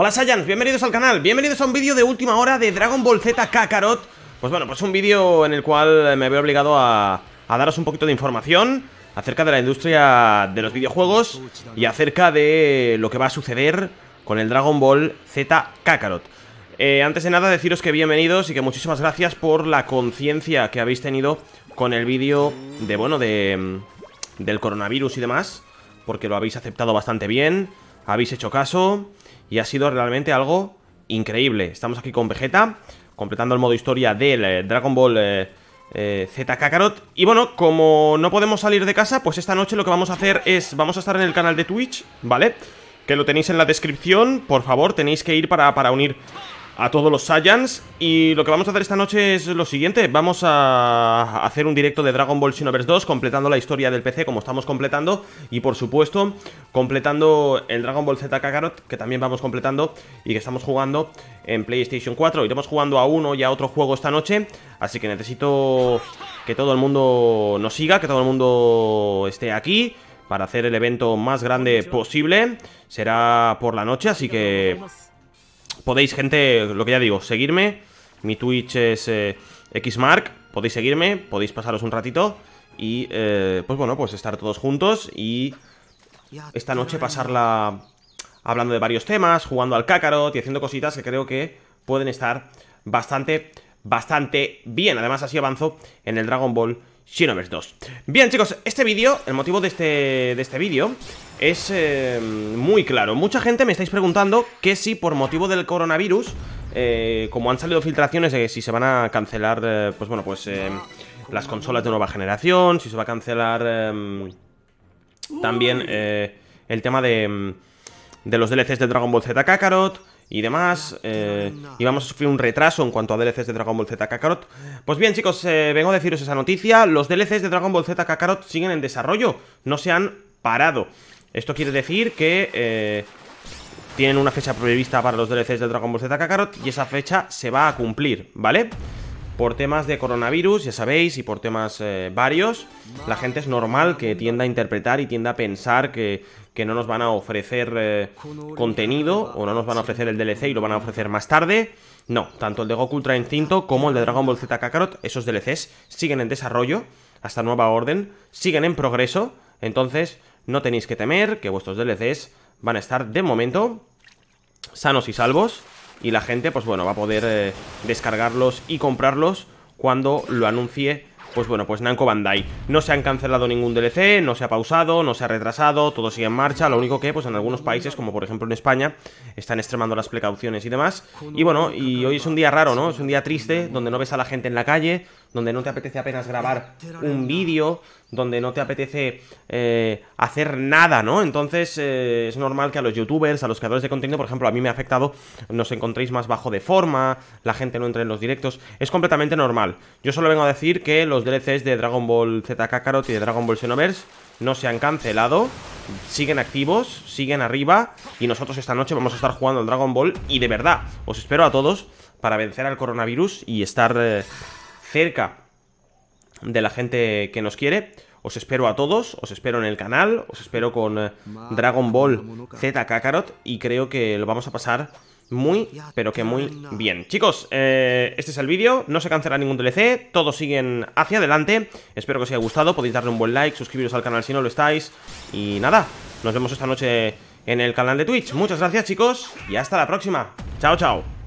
Hola Saiyans, bienvenidos al canal, bienvenidos a un vídeo de última hora de Dragon Ball Z Kakarot Pues bueno, pues un vídeo en el cual me veo obligado a, daros un poquito de información Acerca de la industria de los videojuegos y acerca de lo que va a suceder con el Dragon Ball Z Kakarot eh, antes de nada deciros que bienvenidos y que muchísimas gracias por la conciencia que habéis tenido con el vídeo de, bueno, de, mm, del coronavirus y demás Porque lo habéis aceptado bastante bien habéis hecho caso y ha sido realmente algo increíble. Estamos aquí con Vegeta, completando el modo historia del eh, Dragon Ball eh, eh, Z Kakarot. Y bueno, como no podemos salir de casa, pues esta noche lo que vamos a hacer es... Vamos a estar en el canal de Twitch, ¿vale? Que lo tenéis en la descripción, por favor, tenéis que ir para, para unir a todos los Saiyans Y lo que vamos a hacer esta noche es lo siguiente Vamos a hacer un directo de Dragon Ball Xenoverse 2 Completando la historia del PC como estamos completando Y por supuesto, completando el Dragon Ball Z Kakarot Que también vamos completando y que estamos jugando en PlayStation 4 Iremos jugando a uno y a otro juego esta noche Así que necesito que todo el mundo nos siga Que todo el mundo esté aquí para hacer el evento más grande posible. Será por la noche, así que podéis, gente, lo que ya digo, seguirme. Mi Twitch es eh, Xmark, podéis seguirme, podéis pasaros un ratito. Y eh, pues bueno, pues estar todos juntos y esta noche pasarla hablando de varios temas, jugando al Kakarot y haciendo cositas que creo que pueden estar bastante, bastante bien. Además así avanzo en el Dragon Ball Shinovers 2 Bien chicos, este vídeo, el motivo de este, este vídeo es eh, muy claro Mucha gente me estáis preguntando que si por motivo del coronavirus eh, Como han salido filtraciones de si se van a cancelar, eh, pues bueno, pues las consolas de nueva generación Si se va a cancelar em, también el tema de, em, de los DLCs de Dragon Ball Z Kakarot y demás. Eh, y vamos a sufrir un retraso en cuanto a DLCs de Dragon Ball Z Kakarot. Pues bien, chicos, eh, vengo a deciros esa noticia. Los DLCs de Dragon Ball Z Kakarot siguen en desarrollo. No se han parado. Esto quiere decir que eh, tienen una fecha prevista para los DLCs de Dragon Ball Z Kakarot y esa fecha se va a cumplir, ¿vale? vale por temas de coronavirus, ya sabéis, y por temas eh, varios, la gente es normal que tienda a interpretar y tienda a pensar que, no nos van a ofrecer eh, contenido o no nos van a ofrecer el DLC y lo van a ofrecer más tarde. No, tanto el de Goku Ultra Instinto como el de Dragon Ball Z Kakarot, esos DLCs siguen en desarrollo hasta nueva orden, siguen en progreso, entonces no tenéis que temer que vuestros DLCs van a estar de momento sanos y salvos y la gente, pues bueno, va a poder eh, descargarlos y comprarlos cuando lo anuncie pues bueno, pues Namco Bandai. No se han cancelado ningún DLC, no se ha pausado, no se ha retrasado, todo sigue en marcha. Lo único que, pues en algunos países, como por ejemplo en España, están extremando las precauciones y demás. Y bueno, y hoy es un día raro, ¿no? Es un día triste, donde no ves a la gente en la calle, donde no te apetece apenas grabar un vídeo, donde no te apetece eh, hacer nada, ¿no? Entonces eh, es normal que a los youtubers, a los creadores de contenido, por ejemplo, a mí me ha afectado, nos encontréis más bajo de forma, la gente no entra en los directos, es completamente normal. Yo solo vengo a decir que los DLCs de Dragon Ball Z Kakarot y de Dragon Ball Xenoverse no se han cancelado, siguen activos, siguen arriba y nosotros esta noche vamos a estar jugando al Dragon Ball y de verdad, os espero a todos para vencer al coronavirus y estar... Eh, cerca de la gente que nos quiere. Os espero a todos, os espero en el canal, os espero con eh, Dragon Ball Z Kakarot y creo que lo vamos a pasar muy, pero que muy bien. Chicos, eh, este es el vídeo, no se cancela ningún DLC, todos siguen hacia adelante. Espero que os haya gustado, podéis darle un buen like, suscribiros al canal si no lo estáis. Y nada, nos vemos esta noche en el canal de Twitch. Muchas gracias chicos y hasta la próxima. Chao, chao.